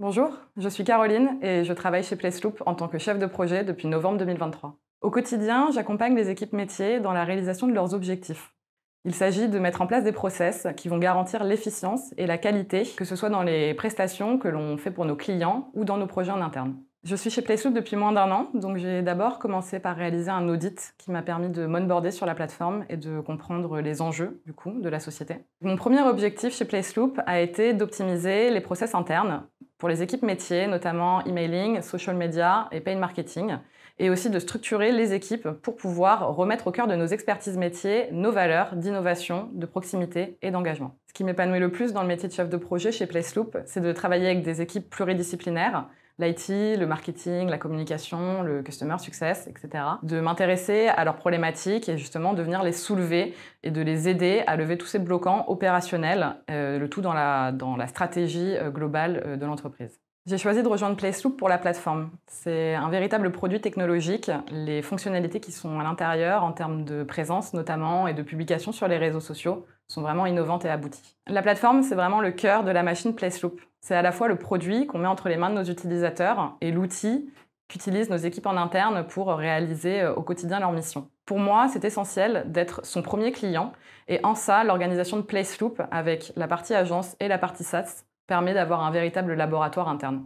Bonjour, je suis Caroline et je travaille chez Placeloop en tant que chef de projet depuis novembre 2023. Au quotidien, j'accompagne les équipes métiers dans la réalisation de leurs objectifs. Il s'agit de mettre en place des process qui vont garantir l'efficience et la qualité, que ce soit dans les prestations que l'on fait pour nos clients ou dans nos projets en interne. Je suis chez Placeloop depuis moins d'un an, donc j'ai d'abord commencé par réaliser un audit qui m'a permis de m'onboarder sur la plateforme et de comprendre les enjeux du coup de la société. Mon premier objectif chez Placeloop a été d'optimiser les process internes pour les équipes métiers, notamment emailing, social media et paid marketing, et aussi de structurer les équipes pour pouvoir remettre au cœur de nos expertises métiers nos valeurs d'innovation, de proximité et d'engagement. Ce qui m'épanouit le plus dans le métier de chef de projet chez PlaceLoop, c'est de travailler avec des équipes pluridisciplinaires l'IT, le marketing, la communication, le customer success, etc. De m'intéresser à leurs problématiques et justement de venir les soulever et de les aider à lever tous ces bloquants opérationnels, euh, le tout dans la, dans la stratégie euh, globale euh, de l'entreprise. J'ai choisi de rejoindre PlaceLoop pour la plateforme. C'est un véritable produit technologique. Les fonctionnalités qui sont à l'intérieur, en termes de présence notamment et de publication sur les réseaux sociaux, sont vraiment innovantes et abouties. La plateforme, c'est vraiment le cœur de la machine PlaceLoop. C'est à la fois le produit qu'on met entre les mains de nos utilisateurs et l'outil qu'utilisent nos équipes en interne pour réaliser euh, au quotidien leur mission. Pour moi, c'est essentiel d'être son premier client et en ça, l'organisation de PlaceLoop avec la partie agence et la partie SaaS permet d'avoir un véritable laboratoire interne.